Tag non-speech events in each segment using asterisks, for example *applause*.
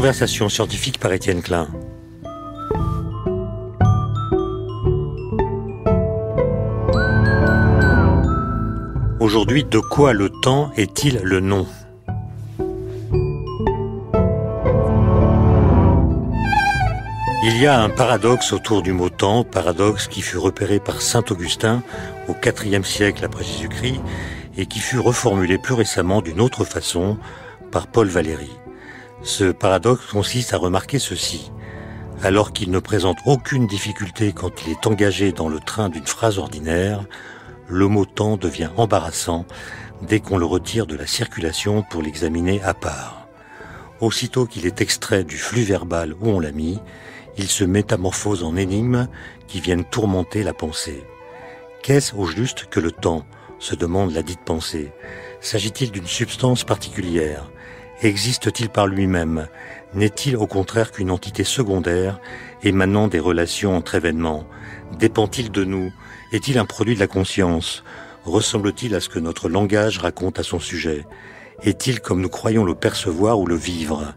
Conversation scientifique par Étienne Klein. Aujourd'hui, de quoi le temps est-il le nom Il y a un paradoxe autour du mot temps, paradoxe qui fut repéré par saint Augustin au IVe siècle après Jésus-Christ et qui fut reformulé plus récemment d'une autre façon par Paul Valéry. Ce paradoxe consiste à remarquer ceci. Alors qu'il ne présente aucune difficulté quand il est engagé dans le train d'une phrase ordinaire, le mot temps devient embarrassant dès qu'on le retire de la circulation pour l'examiner à part. Aussitôt qu'il est extrait du flux verbal où on l'a mis, il se métamorphose en énigmes qui viennent tourmenter la pensée. Qu'est-ce au juste que le temps se demande la dite pensée. S'agit-il d'une substance particulière Existe-t-il par lui-même N'est-il au contraire qu'une entité secondaire, émanant des relations entre événements Dépend-il de nous Est-il un produit de la conscience Ressemble-t-il à ce que notre langage raconte à son sujet Est-il comme nous croyons le percevoir ou le vivre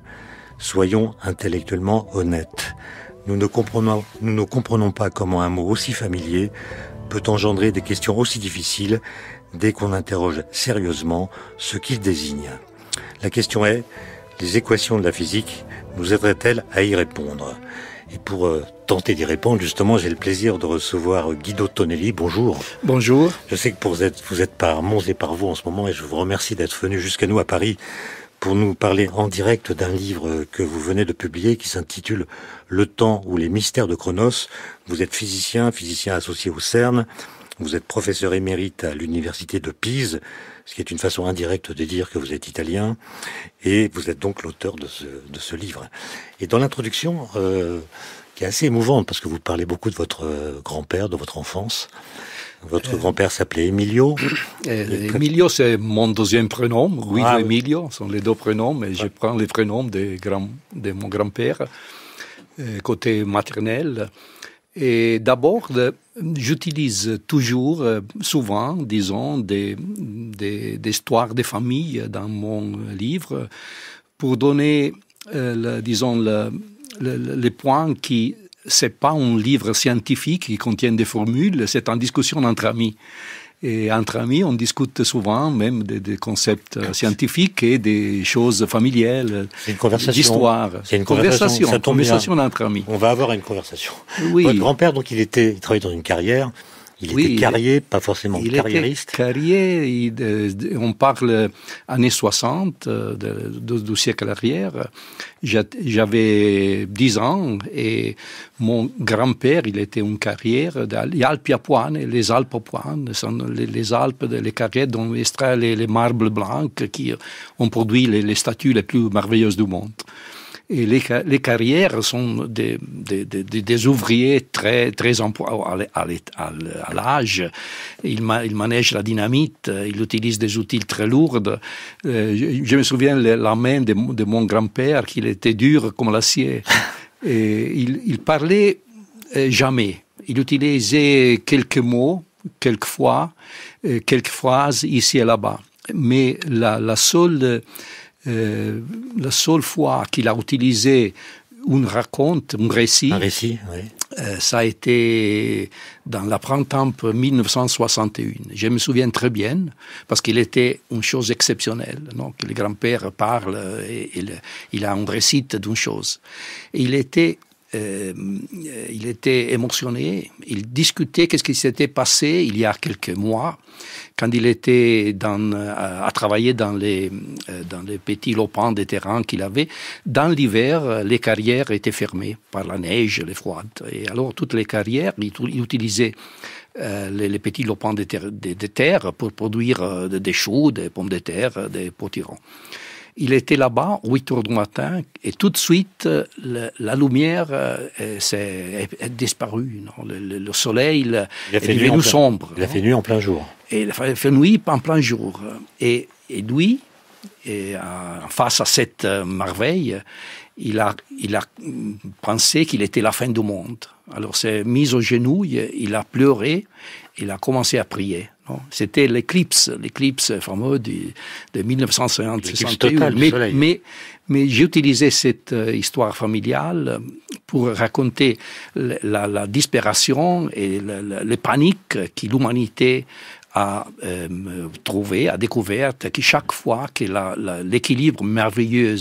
Soyons intellectuellement honnêtes. Nous ne, comprenons, pas comment un mot aussi familier peut engendrer des questions aussi difficiles dès qu'on interroge sérieusement ce qu'il désigne. La question est, les équations de la physique nous aideraient-elles à y répondre et pour euh, tenter d'y répondre, justement, j'ai le plaisir de recevoir Guido Tonelli. Bonjour. Bonjour. Je sais que vous, êtes, vous êtes par Mons et par vous en ce moment et je vous remercie d'être venu jusqu'à nous à Paris pour nous parler en direct d'un livre que vous venez de publier qui s'intitule Le temps ou les mystères de Chronos. Vous êtes physicien, physicien associé au CERN. Vous êtes professeur émérite à l'université de Pise ce qui est une façon indirecte de dire que vous êtes italien, et vous êtes donc l'auteur de ce, de ce livre. Et dans l'introduction, euh, qui est assez émouvante, parce que vous parlez beaucoup de votre euh, grand-père, de votre enfance, votre euh, grand-père s'appelait Emilio. *clears throat* Emilio, c'est mon deuxième prénom. Oui, ah Emilio, Emilio sont les deux prénoms, mais je prends les prénoms des de mon grand-père, côté maternel. Et d'abord, euh, j'utilise toujours, euh, souvent, disons, des, des, des, histoires des familles dans mon livre pour donner, euh, le, disons, le, le, les points qui c'est pas un livre scientifique qui contient des formules, c'est en discussion entre amis. Et entre amis, on discute souvent même des, concepts euh, scientifiques et des choses familiales, d'histoire. C'est une conversation. Une conversation, conversation entre amis. On va avoir une conversation. Oui. Votre grand-père, donc, il était, il travaillait dans une carrière. Il était carrier, pas forcément il Était carrier, euh, on parle années 60, euh, du siècle arrière. J'avais 10 ans et mon grand-père, il était un carrière des Alpes les Alpes Apuane, sont les, Alpes, les carrières dont extrait les, marbles blancs qui ont produit les statues les plus merveilleuses du monde. Et les, les carrières sont des, des, des, des, ouvriers très, très employés oh, à l'âge. Ils, manègent la dynamite, euh, ils utilisent des outils très lourds. Euh, je me souviens la main de, de mon grand-père, qu'il était dur comme l'acier. *laughs* Et il, il parlait euh, jamais. Il utilisait quelques mots, quelques fois, quelques phrases ici et là-bas. Mais la, la seule euh, la seule fois qu'il a utilisé une raconte, un récit, euh, ça a été dans la printemps 1961. Je me souviens très bien parce qu'il était une chose exceptionnelle. Donc, le grand-père parle et, il a un récit d'une chose. il était euh, il était émotionné, il discutait qu'est-ce qui s'était passé il y a quelques mois quand il était à euh, travailler euh, dans les, petits lopins des terrains qu'il avait, dans l'hiver, euh, les carrières étaient fermées par la neige, les froides. Et alors, toutes les carrières, il, utilisait les, petits lopins de terre, pour produire des choux, des pommes de terre, des potirons. Il était là-bas, 8 heures du matin, et tout de suite, euh, la lumière euh, s'est disparue. le, soleil euh, est devenu sombre. Hein? Il a fait nuit en plein jour. Et il fait nuit en plein jour. Et, lui, et, face à cette merveille, il a, il a pensé qu'il était la fin du monde. Alors s'est mis aux genoux, il a pleuré, il a commencé à prier. C'était l'éclipse, l'éclipse fameuse de 1961. Mais, mais, utilisé j'utilisais cette euh, histoire familiale pour raconter la, la, et les paniques qui l'humanité a euh, trouvé, a découvert que chaque fois que l'équilibre merveilleux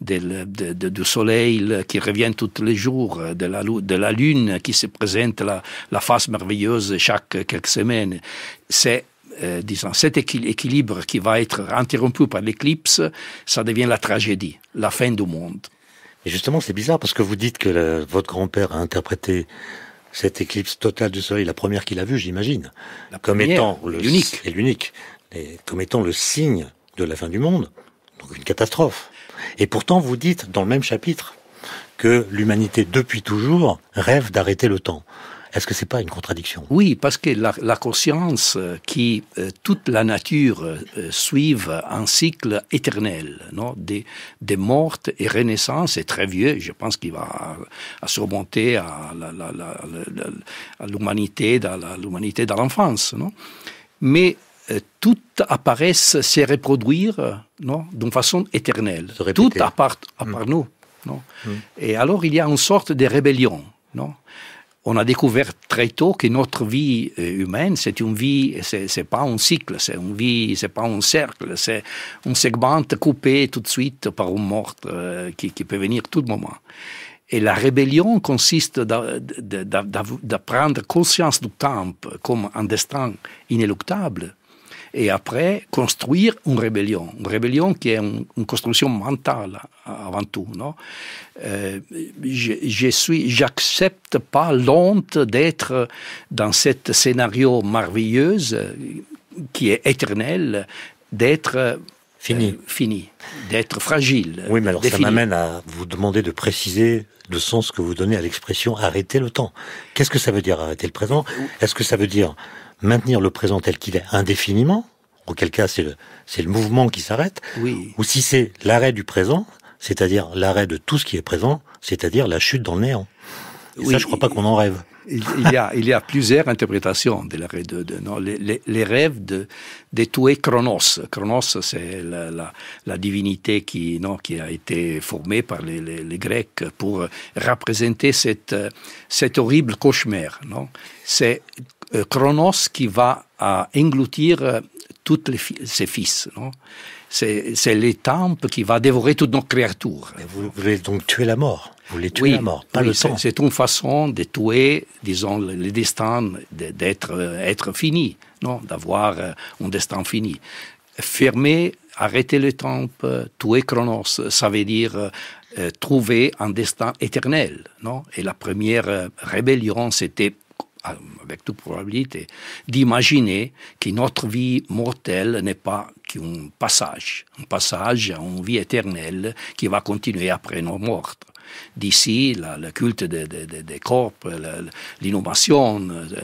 du soleil qui revient tous les jours, euh, de la, de la lune qui se présente, la, face merveilleuse chaque quelques semaines, c'est euh, disons, cet équilibre qui va être interrompu par l'éclipse, ça devient la tragédie, la fin du monde. Et justement, c'est bizarre parce que vous dites que votre grand-père a interprété cette éclipse totale du Soleil, la première qu'il a vue, j'imagine, comme étant le et l'unique, comme étant le signe de la fin du monde, donc une catastrophe. Et pourtant, vous dites dans le même chapitre que l'humanité depuis toujours rêve d'arrêter le temps. Est-ce que c'est pas une contradiction Oui, parce que la, conscience euh, qui euh, toute la nature euh, suive suivent un cycle éternel, non des, des mortes et renaissances. est très vieux. Je pense qu'il va à, surmonter à l'humanité, l'humanité dans l'enfance, non Mais tout apparaissent, se reproduire, non, d'une façon éternelle. Tout à part, à mmh. part nous, non. Mmh. Et alors il y a une sorte de rébellion, non on a découvert très tôt que notre vie euh, humaine, c'est une vie, c'est pas un cycle, c'est une vie, c'est pas un cercle, c'est un segment coupé tout de suite par une mort euh, qui, peut venir tout le moment. Et la rébellion consiste prendre conscience du temps comme un destin inéluctable et après construire une rébellion. Une rébellion qui est une, construction mentale euh, avant tout. Non euh, je, suis, j'accepte pas l'honte d'être dans cette scénario merveilleux qui est éternel, d'être euh, fini, fini d'être fragile. Oui, mais alors ça m'amène à vous demander de préciser le sens que vous donnez à l'expression arrêter le temps. Qu'est-ce que ça veut dire arrêter le présent Est-ce que ça veut dire maintenir le présent tel qu'il est indéfiniment, auquel cas c'est le, le, mouvement qui s'arrête, ou si c'est l'arrêt du présent, c'est-à-dire l'arrêt de tout ce qui est présent, c'est-à-dire la chute dans le néant. ça, je crois pas qu'on en rêve. Il, y a, il y a plusieurs interprétations de l'arrêt de, les, rêves de, de tuer Chronos. Chronos, c'est la, divinité qui, qui a été formée par les, Grecs pour représenter cette, cet horrible cauchemar. c'est Chronos euh, qui va euh, engloutir euh, tous ses fils. C'est les qui va dévorer toutes nos créatures. vous voulez donc tuer la mort vous voulez tuer la mort, pas le temps. C'est une façon de tuer, disons, le, destin d'être fini, non, d'avoir un destin fini. Fermer, arrêter le tout tuer Chronos, ça veut dire trouver un destin éternel, non Et la première rébellion, c'était euh, avec toute probabilité, d'imaginer que notre vie mortelle n'est pas qu'un passage, un passage à une vie éternelle qui va continuer après nos morts. D'ici, le culte des corps, l'innovation,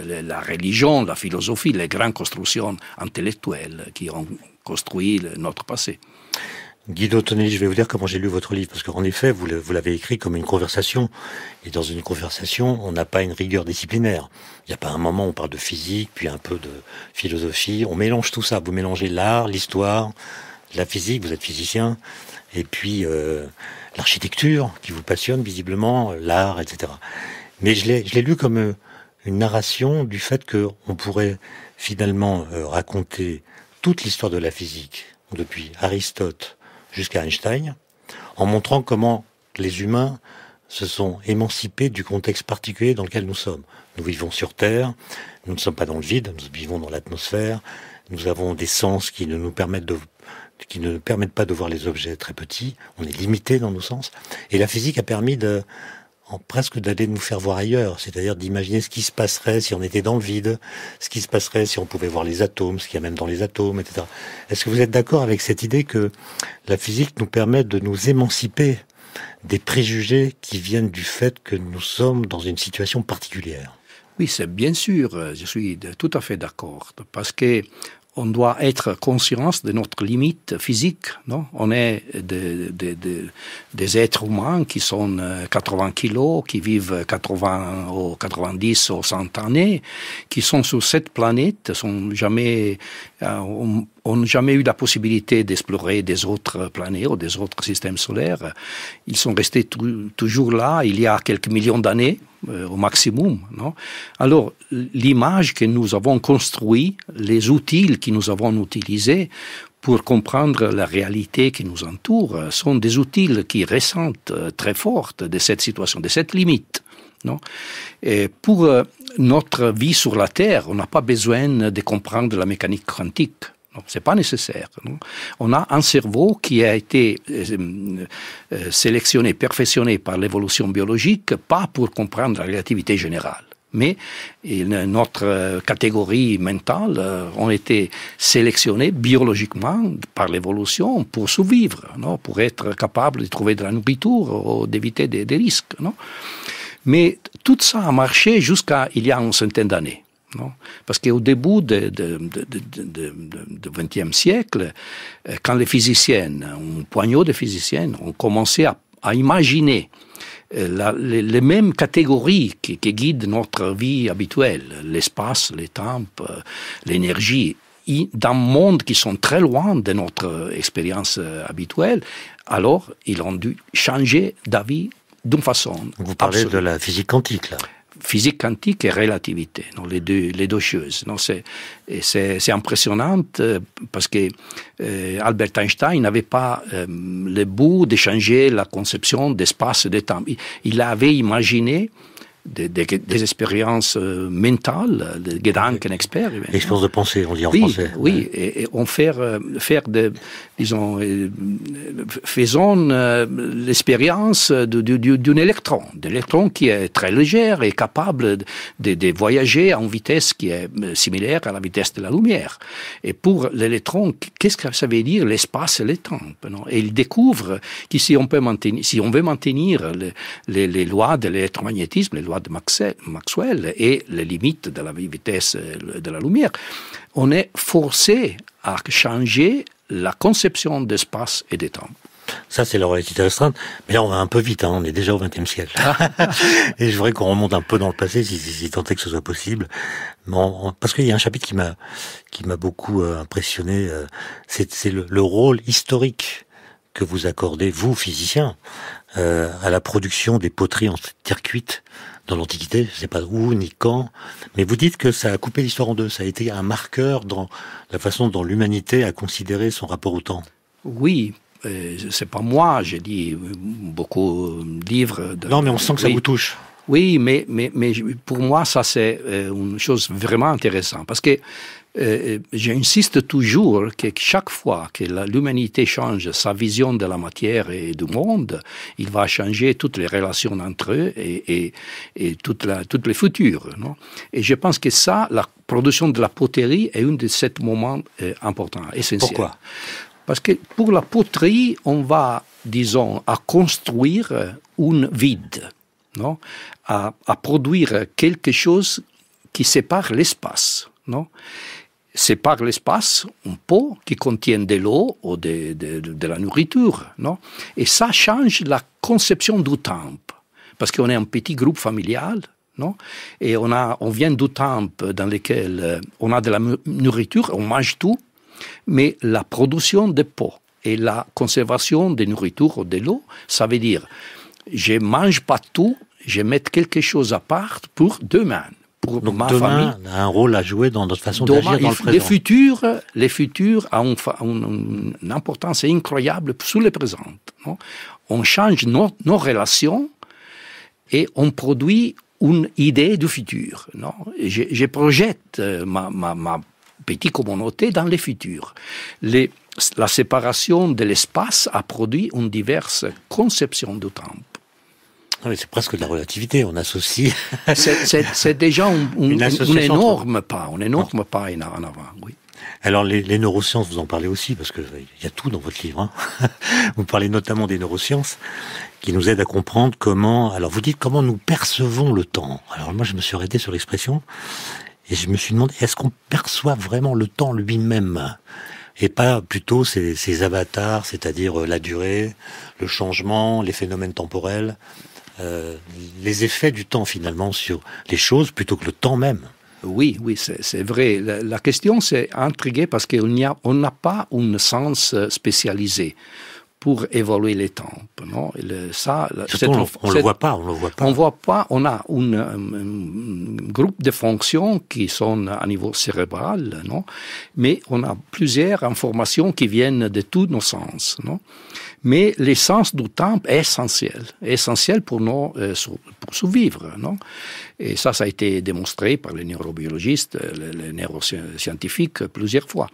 la, religion, la philosophie, les grandes constructions intellectuelles qui ont construit notre passé. Guido Tonelli, je vais vous dire comment j'ai lu votre livre, parce qu'en effet, vous l'avez écrit comme une conversation. Et dans une conversation, on n'a pas une rigueur disciplinaire. Il n'y a pas un moment où on parle de physique, puis un peu de philosophie. On mélange tout ça. Vous mélangez l'art, l'histoire, la physique, vous êtes physicien, et puis euh, l'architecture qui vous passionne visiblement, l'art, etc. Mais je l'ai lu comme euh, une narration du fait qu'on pourrait finalement euh, raconter toute l'histoire de la physique, depuis Aristote jusqu'à Einstein, en montrant comment les humains se sont émancipés du contexte particulier dans lequel nous sommes. Nous vivons sur Terre, nous ne sommes pas dans le vide, nous vivons dans l'atmosphère, nous avons des sens qui ne nous permettent de qui ne permettent pas de voir les objets très petits, on est limité dans nos sens, et la physique a permis de, presque d'aller nous faire voir ailleurs, c'est-à-dire d'imaginer ce qui se passerait si on était dans le vide, ce qui se passerait si on pouvait voir les atomes, ce qu'il y a même dans les atomes, etc. Est-ce que vous êtes d'accord avec cette idée que la physique nous permet de nous émanciper des préjugés qui viennent du fait que nous sommes dans une situation particulière oui, c'est bien sûr, je suis tout à fait d'accord, parce que on doit être conscient de notre limite physique. Non on est des êtres humains qui sont 80 euh, kilos, qui vivent 80 ou 90 ou 100 années, qui sont sur cette planète, sont jamais, euh, on n'a jamais eu la possibilité d'explorer des autres planètes ou des autres systèmes solaires. Ils sont restés toujours là il y a quelques millions d'années euh, au maximum. Non Alors l'image que nous avons construite, les outils que nous avons utilisés pour comprendre la réalité qui nous entoure euh, sont des outils qui ressentent euh, très fort de cette situation, de cette limite. Non Et pour notre vie sur la Terre, on n'a pas besoin de comprendre la mécanique quantique ce n'est pas nécessaire. on a un cerveau qui a été euh, euh, sélectionné, perfectionné par l'évolution biologique, pas pour comprendre la relativité générale. Mais notre euh, catégorie mentale ont été sélectionnée biologiquement par l'évolution pour survivre, non pour être capable de trouver de la nourriture ou d'éviter des, risques. Mais tout ça a marché jusqu'à il y a une centaine d'années. Non Parce qu'au début du XXe siècle, euh, quand les physiciennes, un poignot de physiciennes, ont commencé à, imaginer euh, les, mêmes catégories qui, guident notre vie habituelle, l'espace, les temps, euh, l'énergie, dans un monde qui sont très loin de notre expérience habituelle, alors ils ont dû changer d'avis d'une façon. Vous parlez de la physique quantique, là physique quantique et relativité, les, deux, les deux choses. c'est, c'est, impressionnant euh, parce que euh, Albert Einstein n'avait pas euh, le bout d'échanger la conception d'espace et de temps. Il, il avait imaginé des, des, expériences euh, mentales, des Gedanken experts. L'expérience de pensée, on dit en oui, français. Oui, et, on fait, faire euh, euh, de disons, faisons l'expérience d'un électron, d'un électron qui est très léger et capable de, de, voyager à une vitesse qui est similaire à la vitesse de la lumière. Et pour l'électron, qu'est-ce que ça veut dire l'espace et le temps Et il découvre que si on, peut maintenir, si on veut maintenir les, les, lois de l'électromagnétisme, de Maxwell et les limites de la vitesse de la lumière, on est forcé à changer la conception d'espace et de temps. Ça, c'est la réalité restreinte. Mais là, on va un peu vite. Hein, on est déjà au XXe siècle. *laughs* et je voudrais qu'on remonte un peu dans le passé, si, si, tant est que ce soit possible. parce qu'il y a un chapitre qui m'a qui m'a beaucoup euh, impressionné. Euh, c'est le, rôle historique que vous accordez, vous, physiciens, euh, à la production des poteries en terre cuite dans l'Antiquité, je sais pas où ni quand, mais vous dites que ça a coupé l'histoire en deux, ça a été un marqueur dans la façon dont l'humanité a considéré son rapport au temps. Oui, euh, c'est pas moi, j'ai dit beaucoup de euh, livres. De... Non, mais on sent que ça vous touche. Oui, mais, mais, mais pour moi, ça c'est euh, une chose vraiment intéressante parce que euh, euh, j'insiste toujours que chaque fois que l'humanité change sa vision de la matière et du monde, il va changer toutes les relations entre eux et, toute toutes les futures. et je pense que ça, la production de la poterie est un de ces moments euh, importants, essentiels. Pourquoi Parce que pour la poterie, on va, disons, à construire un vide, non à, à produire quelque chose qui sépare l'espace. Non c'est par l'espace, un pot qui contient de l'eau ou de, la nourriture. Non Et ça change la conception du temps. Parce qu'on est un petit groupe familial, non et on, a, on vient du temps dans lequel euh, on a de la nourriture, on mange tout, mais la production des pots et la conservation des nourritures ou de l'eau, ça veut dire je mange pas tout, je mets quelque chose à part pour demain pour Donc ma famille. a un rôle à jouer dans notre façon d'agir dans le présent. Les futurs, les futurs ont une, importance incroyable sous le présent. on change nos, relations et on produit une idée du futur. Non je, projette euh, ma, ma, petite communauté dans le futur. Les, la séparation de l'espace a produit une diverse conception du temps c'est presque de la relativité. On associe. *laughs* c'est déjà une énorme pas, On énorme pas en avant. Alors les, neurosciences, vous en parlez aussi parce que euh, il y a tout dans votre livre. Hein. *laughs* Vous parlez notamment des neurosciences qui nous aident à comprendre comment. Alors vous dites comment nous percevons le temps. Alors moi je me suis arrêté sur l'expression et je me suis demandé est-ce qu'on perçoit vraiment le temps lui-même et pas plutôt ses avatars, c'est-à-dire euh, la durée, le changement, les phénomènes temporels. Euh, les effets du temps finalement sur les choses plutôt que le temps même. Oui, oui, c'est vrai. La, question, c'est intriguée parce qu'on n'a pas un sens euh, spécialisé pour évoluer les temps. Non ça, on, ne le voit pas, on le voit pas. On voit pas. On a un, groupe de fonctions qui sont à niveau cérébral, non Mais on a plusieurs informations qui viennent de tous nos sens, non mais l'essence du temps est essentielle, essentielle pour, nous, euh, pour survivre. Non Et ça, ça a été démontré par les neurobiologistes, euh, les neuroscientifiques plusieurs fois.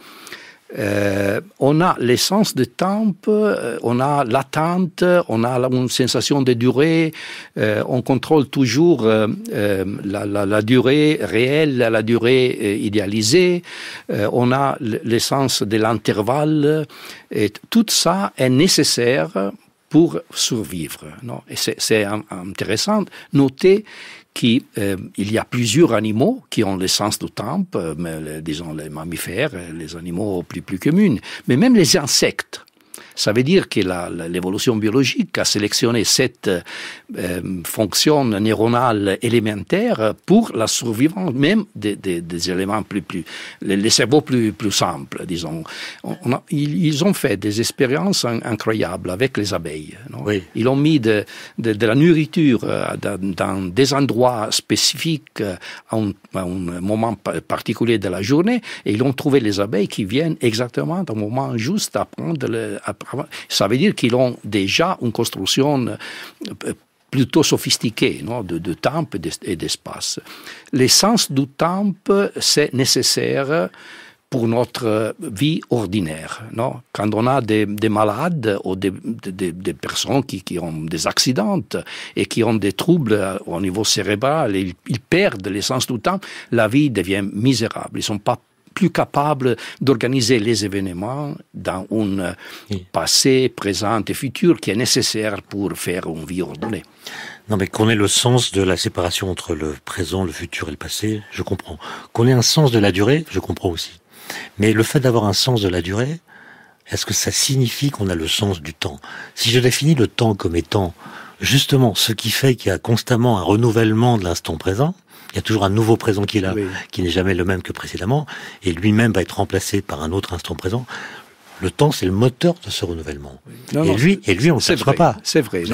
Euh, on a l'essence de temps, euh, on a l'attente, on a une sensation de durée, euh, on contrôle toujours la, la, durée réelle, la durée idéalisée, on a l'essence de l'intervalle, et tout ça est nécessaire pour survivre. Non et c'est intéressant noter qui, euh, il y a plusieurs animaux qui ont le sens du temps, euh, euh, disons les mammifères, les animaux plus communs, mais même les insectes ça veut dire que l'évolution biologique a sélectionné cette euh, fonction neuronale élémentaire pour la survivance même des, des, des éléments plus, plus les, cerveaux plus, plus simples, disons. ils, ont fait des expériences incroyables avec les abeilles. Ils ont mis de, de, de la nourriture euh, dans, dans, des endroits spécifiques euh, à un, moment particulier de la journée et ils ont trouvé les abeilles qui viennent exactement au moment juste à prendre le, ça veut dire qu'ils ont déjà une construction euh, plutôt sophistiquée non, de, de, temps et d'espace. L'essence du temps, c'est nécessaire pour notre vie ordinaire. Non Quand on a des, malades ou des, des, personnes qui, qui, ont des accidents et qui ont des troubles euh, au niveau cérébral, ils, perdent l'essence du temps, la vie devient misérable. Ils ne sont pas plus capable d'organiser les événements dans un passé, présent et futur qui est nécessaire pour faire une vie ordonnée. Non, mais qu'on ait le sens de la séparation entre le présent, le futur et le passé, je comprends. Qu'on ait un sens de la durée, je comprends aussi. Mais le fait d'avoir un sens de la durée, est-ce que ça signifie qu'on a le sens du temps Si je définis le temps comme étant justement ce qui fait qu'il y a constamment un renouvellement de l'instant présent, il y a toujours un nouveau présent qui est là, qui n'est jamais le même que précédemment, et lui-même va être remplacé par un autre instant présent. Le temps, c'est le moteur de ce renouvellement. et, lui, on ne le pas. C'est vrai.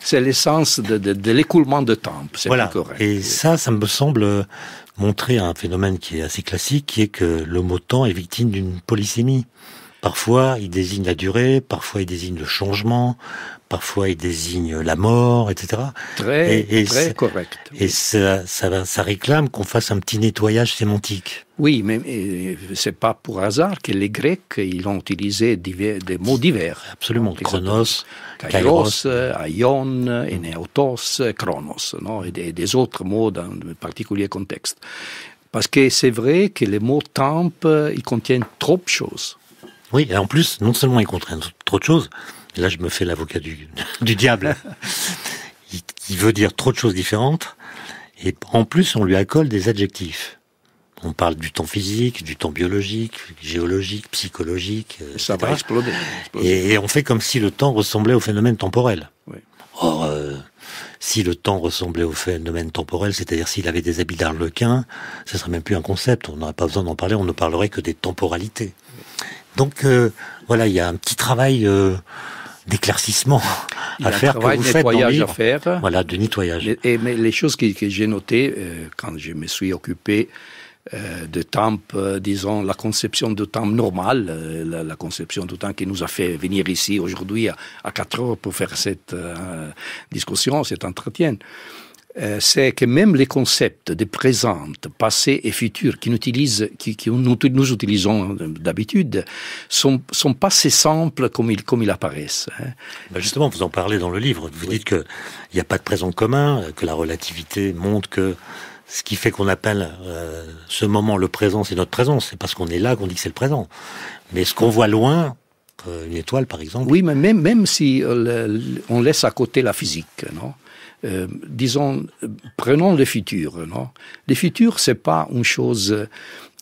C'est l'essence de, l'écoulement de temps. Voilà. Correct. Et ça, ça me semble montrer un phénomène qui est assez classique, qui est que le mot temps est victime d'une polysémie. Parfois, il désigne la durée, parfois il désigne le changement, parfois il désigne la mort, etc. Très, très correct. Et ça, ça, réclame qu'on fasse un petit nettoyage sémantique. Oui, mais c'est pas pour hasard que les Grecs ils ont utilisé des mots divers. Absolument. Chronos, Kairos, Aion, Eneotos, Chronos, non et des, autres mots dans un particulier contexte. Parce que c'est vrai que les mots temple, ils contiennent trop de choses et en plus, non seulement il contraint trop de choses, là je me fais l'avocat du, *laughs* du diable, *laughs* il, veut dire trop de choses différentes, et en plus on lui accole des adjectifs. On parle du temps physique, du temps biologique, géologique, psychologique. Et ça va exploser. Et, on fait comme si le temps ressemblait au phénomène temporel. Or, euh, si le temps ressemblait au phénomène temporel, c'est-à-dire s'il avait des habits d'arlequin, ce serait même plus un concept. On n'aurait pas besoin d'en parler, on ne parlerait que des temporalités. Donc euh, voilà, il y a un petit travail euh, d'éclaircissement *laughs* à faire que vous faites dans à faire. Voilà, de nettoyage. Et, mais les choses que, que j'ai notées euh, quand je me suis occupé de temps, disons, la conception de temps normal, la, la, conception de temps qui nous a fait venir ici aujourd'hui à, 4 heures pour faire cette discussion, cet entretien. Euh, c'est que même les concepts de présent, passé et futur qui, nous, utilisons hein, d'habitude sont, sont pas si simples comme ils, apparaissent. Hein. Bah, justement, vous en parlez dans le livre. Vous dites qu'il n'y a pas de présent commun, que la relativité montre que ce qui fait qu'on appelle euh, ce moment le présent, c'est notre présent. C'est parce qu'on est là qu'on dit que c'est le présent. Mais ce qu'on voit loin, euh, une étoile par exemple. Oui, mais même, si on laisse à côté la physique, non euh, disons, euh, prenons le futur. Non le futur, c'est pas une chose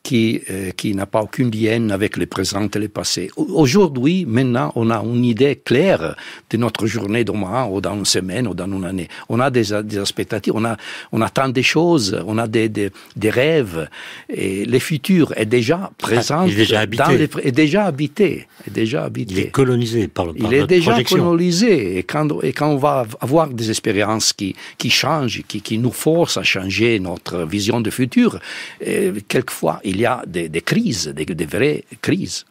qui, euh, qui n'a pas aucune lien avec le présent et le passé. Aujourd'hui, maintenant, on a une idée claire de notre journée demain, ou dans une semaine, ou dans une année. On a des, des expectatives, on, a, on attend des choses, on a des, des, des rêves, et le futur est déjà présent. Ah, il est déjà habité. est déjà habité. Est déjà habité. Il est colonisé par le Il est déjà colonisé, et quand, et quand on va avoir des expériences qui, qui changent, qui, qui nous forcent à changer notre vision de futur, euh, quelquefois, il il y a des, crises, des, vraies crises.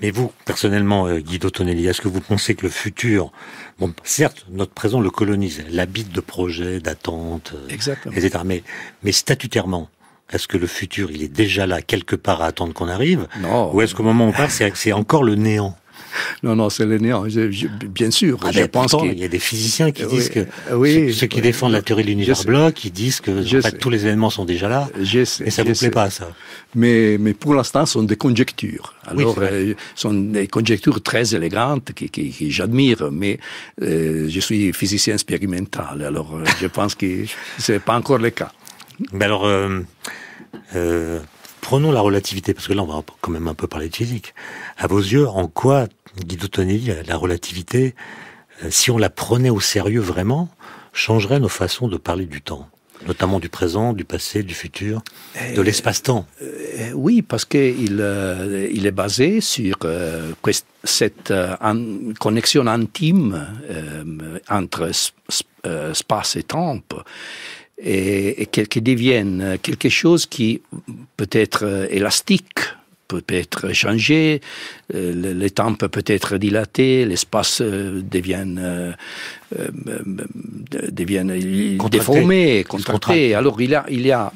Mais vous, personnellement, euh, Guido Tonelli, est-ce que vous pensez que le futur, bon, certes, notre présent le colonise, l'habite de projets, d'attentes, euh, etc., mais, mais statutairement, est-ce que le futur, il est déjà là, quelque part, à attendre qu'on arrive Ou est-ce qu'au moment où on part, c'est encore le néant *laughs* Non, non, c'est le néant, bien sûr, ah, Il je pense qu'il y a des physiciens qui euh, disent que oui, ceux, qui défendent la théorie de l'univers bloc, qui disent que tous les événements sont déjà là. et ça ne vous plaît pas ça. Mais, mais pour l'instant, ce sont des conjectures. Alors, euh, ce sont des conjectures très élégantes que, j'admire, mais euh, je suis physicien expérimental. Alors, je pense que *laughs* ce n'est pas encore le cas. Mais alors. Euh, prenons la relativité, parce que là, on va quand même un peu parler de physique. À vos yeux, en quoi, Guido Tonelli, la relativité, euh, si on la prenait au sérieux vraiment, changerait nos façons de parler du temps notamment du présent, du passé, du futur, de l'espace-temps. Euh, oui, parce qu'il euh, il est basé sur cette connexion intime entre espace et temps et, et deviennent euh, quelque chose qui peut être euh, élastique, peut être changé, euh, le, temps peut être dilaté, l'espace devient, euh, devient déformé, contracté. Alors il y a, il y a,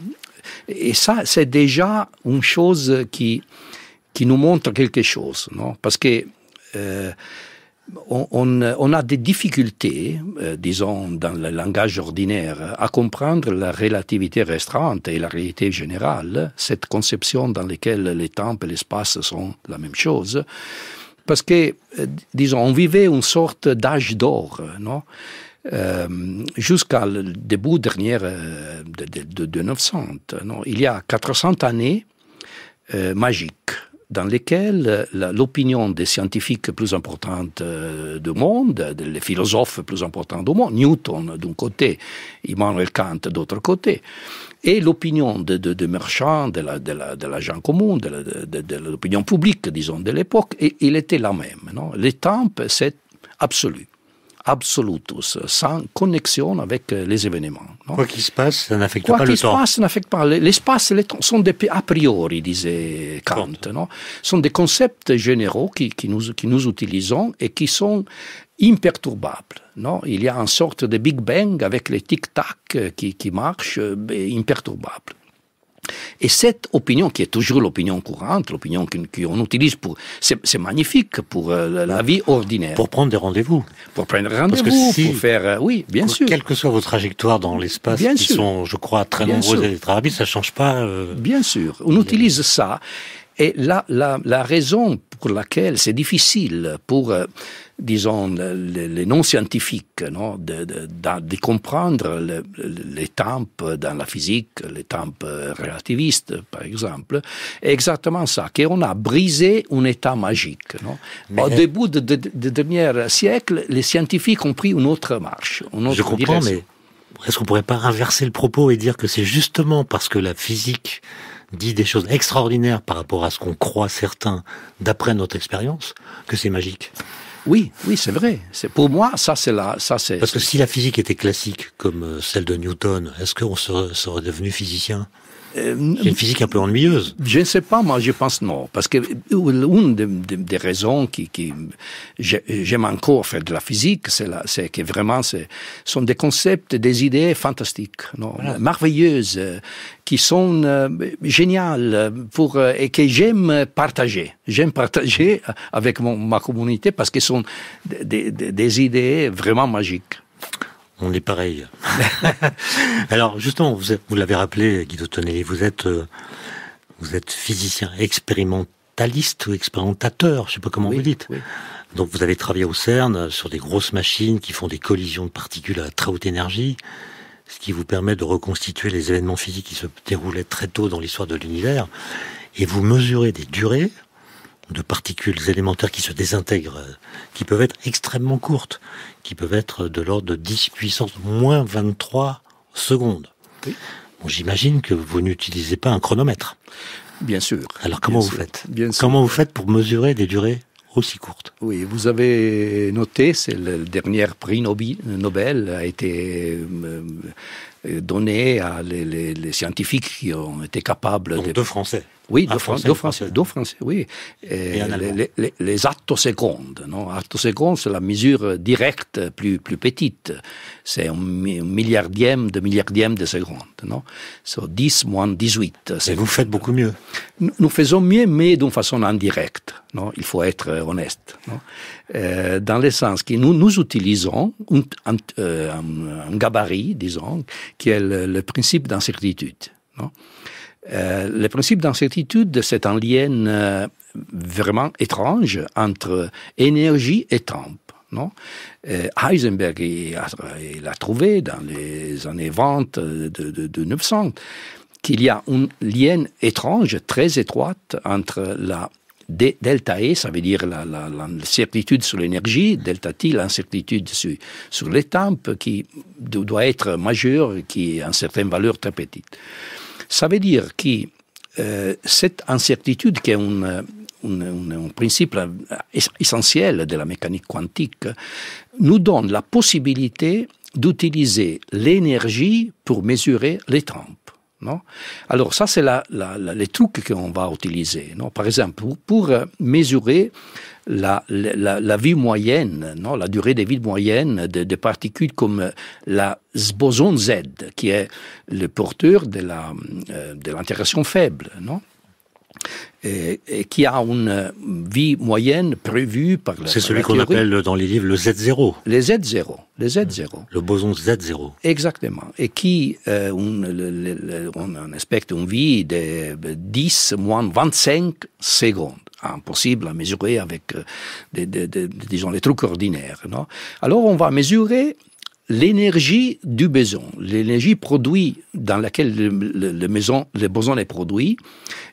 et ça c'est déjà une chose qui qui nous montre quelque chose, non Parce que on, a des difficultés, euh, disons, dans le langage ordinaire, à comprendre la relativité restreinte et la réalité générale, cette conception dans laquelle les temps et l'espace sont la même chose, parce que, euh, disons, on vivait une sorte d'âge d'or, non euh, début dernier de, de, de, 900. Non il y a 400 années magiques dans lesquelles euh, l'opinion des scientifiques plus importantes euh, du monde, des philosophes plus importants du monde, Newton d'un côté, Immanuel Kant d'autre côté, et l'opinion des de, marchands, de la, de la, de de, l'opinion publique, disons, de l'époque, il était la même. Non c'est absolu absolutus, sans connexion avec euh, les événements. Quoi qu'il se passe, ça n'affecte pas le L'espace et le temps sont des a priori, disait Kant. sont des concepts généraux qui, nous, qui nous utilisons et qui sont imperturbables. Non Il y a une sorte de Big Bang avec les tic-tac euh, qui, qui marchent, euh, imperturbables. Et cette opinion, qui est toujours l'opinion courante, l'opinion qu'on utilise pour... C'est magnifique pour euh, la vie ordinaire. Pour prendre des rendez-vous. Pour prendre des rendez-vous, pour faire... Euh, oui, bien sûr. Quelle que soit vos trajectoires dans l'espace, qui sont, je crois, très nombreux nombreuses et ça ne change pas... Euh, bien sûr, on utilise ça. Et la, la, raison pour laquelle c'est difficile pour disons, les, non-scientifiques, non, de, comprendre le, les dans la physique, les temps relativistes, par exemple, est exactement ça, qu'on a brisé un état magique. Au début du dernier siècle, les scientifiques ont pris une autre marche, Je comprends, mais est-ce qu'on pourrait pas inverser le propos et dire que c'est justement parce que la physique dit des choses extraordinaires par rapport à ce qu'on croit certains d'après notre expérience que c'est magique oui, oui, c'est vrai. C'est pour moi, ça c'est là, ça c'est. Parce que si la physique était classique comme euh, celle de Newton, est-ce qu'on serait, serait devenu physicien euh, une physique un peu ennuyeuse. Je ne sais pas, moi je pense non. Parce que euh, une des, raisons qui, qui j'aime encore faire de la physique, c'est que vraiment ce sont des concepts, des idées fantastiques, non merveilleuses, euh, qui sont géniales pour, et que j'aime partager. J'aime partager avec ma communauté parce que ce sont des idées vraiment magiques on est pareil. *laughs* Alors justement, vous, l'avez rappelé, Guido Tonelli, vous êtes, euh, vous êtes physicien expérimentaliste ou expérimentateur, je ne sais pas comment vous dites. Donc vous avez travaillé au CERN sur des grosses machines qui font des collisions de particules à très haute énergie, ce qui vous permet de reconstituer les événements physiques qui se déroulaient très tôt dans l'histoire de l'univers. Et vous mesurez des durées, de particules élémentaires qui se désintègrent, euh, qui peuvent être extrêmement courtes, qui peuvent être de l'ordre de 10 puissance moins 23 secondes. Bon, J'imagine que vous n'utilisez pas un chronomètre. Bien sûr. Alors comment vous faites Comment vous faites pour mesurer des durées aussi courtes Oui, vous avez noté, c'est le dernier prix Nobel a été euh, euh, donné à les, scientifiques qui ont été capables. Donc de... deux Français. Oui, ah, deux, français, oui. les, les, secondes, non Atto secondes, c'est la mesure directe plus, plus petite. C'est un, milliardième de milliardième de seconde, non C'est 10 moins 18. Et vous faites beaucoup mieux. Nous, faisons mieux, mais d'une façon indirecte, non Il faut être euh, honnête, non euh, Dans le sens que nous, nous utilisons un, euh, gabarit, disons, qui est le, le principe d'incertitude, non euh, le principe d'incertitude, c'est un lien euh, vraiment étrange entre énergie et temps. Non euh, Heisenberg l'a trouvé dans les années 20 de, de, 900 qu'il y a un lien étrange, très étroite, entre la delta E, ça veut dire l'incertitude sur l'énergie, delta T, l'incertitude sur, sur les temps, qui doit être majeure, qui a une certaine valeur très petite. Ça veut dire que euh, cette incertitude, qui est un, un, principe essentiel de la mécanique quantique, nous donne la possibilité d'utiliser l'énergie pour mesurer les temps. Alors ça, c'est les trucs qu'on va utiliser. Par exemple, pour, euh, mesurer la, vie moyenne, la durée de vie moyenne des particules comme euh, la boson Z, qui est le porteur de euh, l'intégration faible. Non et, qui a une vie moyenne prévue par la C'est celui qu'on appelle dans les livres le Z0. Les Z0. Les Z0. Mmh. Le boson Z0. Exactement. Et qui, euh, on, le, une vie de 10 moins 25 secondes. Impossible hein, à mesurer avec, euh, disons, les trucs ordinaires. Alors, on va mesurer l'énergie du boson, l'énergie produite dans laquelle le, boson est produit,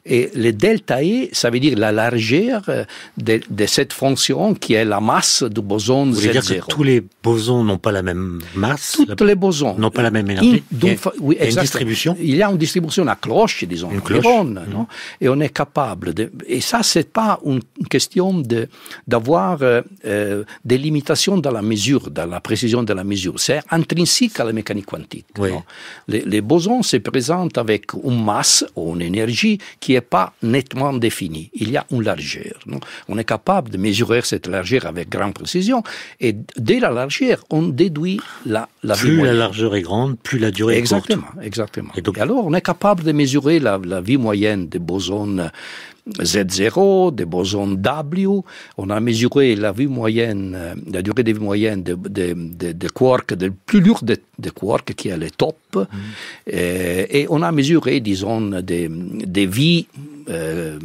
et le delta E, ça veut dire la largeur euh, de, cette fonction qui est la masse du boson dire que tous les bosons n'ont pas la même masse Tous les bosons n'ont pas la même énergie il, y a, oui, une distribution Il y a une distribution à cloche, disons, une cloche. Mhm. et on est capable de... Et ça, c'est pas une question d'avoir de, d'avoir euh, euh, des limitations dans la mesure, dans la précision de la mesure c'est intrinsique à la mécanique quantique. Les, bosons se présentent avec une masse ou une énergie qui n'est pas nettement définie. Il y a une largeur. on est capable de mesurer cette largeur avec grande précision et dès la largeur, on déduit la, la Plus la largeur est grande, plus la durée est courte. Exactement. Et, donc... alors, on est capable de mesurer la vie moyenne des bosons Z0, des bosons W. On a mesuré la vie moyenne, euh, la durée de vie moyenne des de, quarks, des plus lourds des quarks qui est le top. Mm. Euh, et, on a mesuré, disons, des, des vies euh,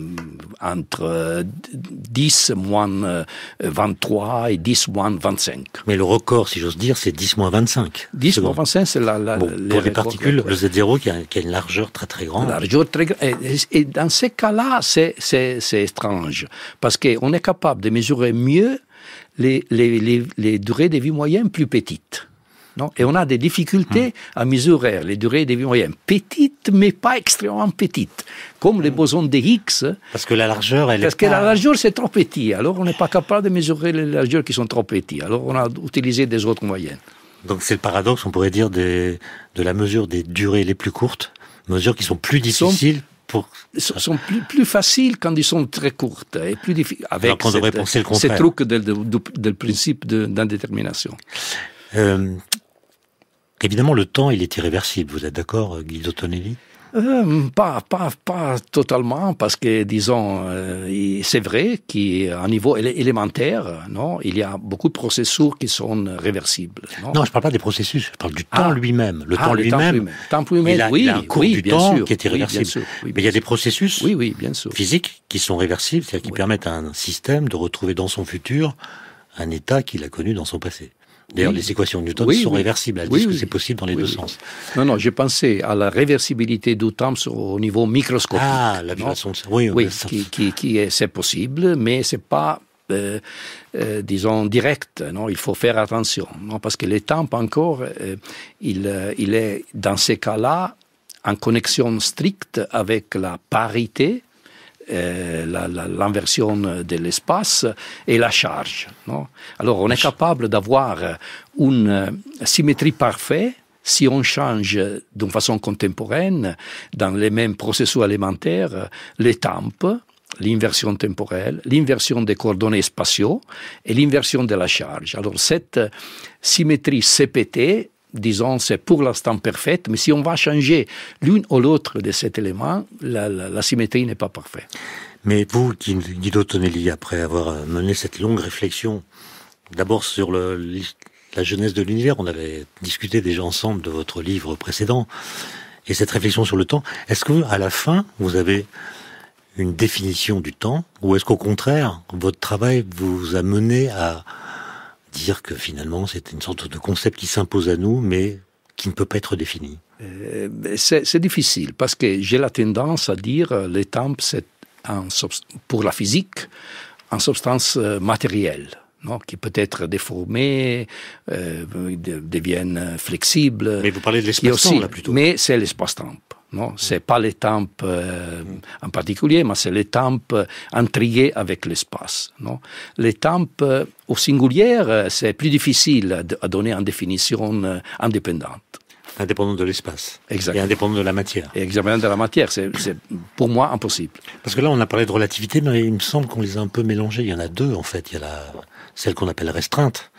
entre 10 euh, moins 23 euh, et 10 moins 25. Mais le record, si j'ose dire, c'est 10 moins 25. 10 moins 25, c'est la, la les pour les particules, le Z0 qui a, qui a, une largeur très très grande. Largeur très et, et dans ces cas-là, c'est, c'est, c'est étrange parce qu'on est capable de mesurer mieux les, les, les, les durées de vie moyennes plus petites et on a des difficultés hum. à mesurer les durées des moyens. moyennes. Petites, mais pas extrêmement petites. Comme les hum. bosons de Higgs. Parce que la largeur, elle Parce que la largeur, c'est trop petit. Alors, on n'est pas capable de mesurer les largeurs qui sont trop petites. Alors, on a utilisé des autres moyennes. Donc, c'est le paradoxe, on pourrait dire, de la mesure des durées les plus courtes, mesures qui sont plus difficiles Pour... sont plus, faciles quand ils sont très courtes et plus difficiles. Avec le du principe d'indétermination. Euh, Évidemment, le temps, il est irréversible. Vous êtes d'accord, euh, Guido Tonelli euh, pas, pas, pas totalement, parce que, disons, euh, c'est vrai qu'à un niveau élémentaire, non, il y a beaucoup de processus qui sont réversibles. Non, je ne parle pas des processus, je parle du temps ah. ah, lui-même. Le temps lui-même, lui lui il, oui, cours oui, du temps qui est irréversible. Mais il y a des processus bien sûr. physiques qui sont réversibles, c'est-à-dire qui permettent à un système de retrouver dans son futur un état qu'il a connu dans son passé. D'ailleurs, les équations de Newton sont réversibles. Elles disent que c'est possible dans les deux sens. Non, non, j'ai pensé à la réversibilité du temps au niveau microscopique. Ah, la vibration de... Oui, oui qui, c'est possible, mais c'est pas euh, euh, disons, direct. Non il faut faire attention. Non parce que le temps, encore, euh, il, il est, dans ces cas-là, en connexion stricte avec la parité euh, l'inversion de l'espace et la charge. Alors on est capable d'avoir une euh, symétrie parfaite si on change d'une façon contemporaine, dans les mêmes processus alimentaires, les tempes, l'inversion temporelle, l'inversion des coordonnées spatiaux et l'inversion de la charge. Alors cette euh, symétrie CPT disons, c'est pour l'instant parfaite, mais si on va changer l'une ou l'autre de cet élément, la, symétrie n'est pas parfaite. Mais vous, Guido Tonelli, après avoir mené cette longue réflexion, d'abord sur la jeunesse de l'univers, on avait discuté déjà ensemble de votre livre précédent, et cette réflexion sur le temps, est-ce que à la fin, vous avez une définition du temps, ou est-ce qu'au contraire, votre travail vous a mené à, dire que finalement c'est une sorte de concept qui s'impose à nous, mais qui ne peut pas être défini euh, ben, C'est difficile parce que j'ai la tendance à dire euh, les temps, c'est pour la physique en substance euh, matérielle. Non, qui peut être déformée, euh, deviennent flexible. Mais vous parlez de l'espace-temps, là, plutôt. Mais c'est l'espace-temps. Non, c'est pas les euh, en particulier, mais c'est les l'étampe intriguée avec l'espace. Non, les euh, au singulier, euh, c'est plus difficile à donner en définition euh, indépendante. indépendante. de l'espace. Et indépendante de la matière. Et exactement de la matière, c'est pour moi impossible. Parce que là, on a parlé de relativité, mais il me semble qu'on les a un peu mélangés. Il y en a deux, en fait. Il y a celle qu'on appelle restreinte,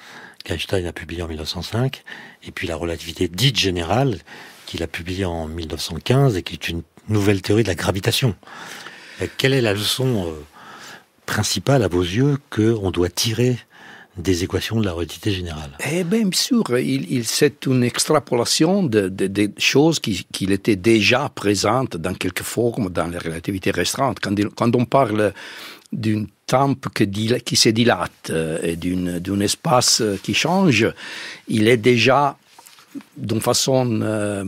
qu'Einstein a publiée en 1905, et puis la relativité dite générale, qu'il a publié en 1915 et qui est une nouvelle théorie de la gravitation. quelle est la leçon euh, principale à vos yeux qu'on doit tirer des équations de la relativité générale Eh bien, bien sûr, il, c'est une extrapolation des choses qui, qui, étaient déjà présentes dans quelque forme dans la relativité restreinte. Quand, quand on parle d'une tempe que, qui se dilate euh, et d'un espace euh, qui change, il est déjà d'une façon euh,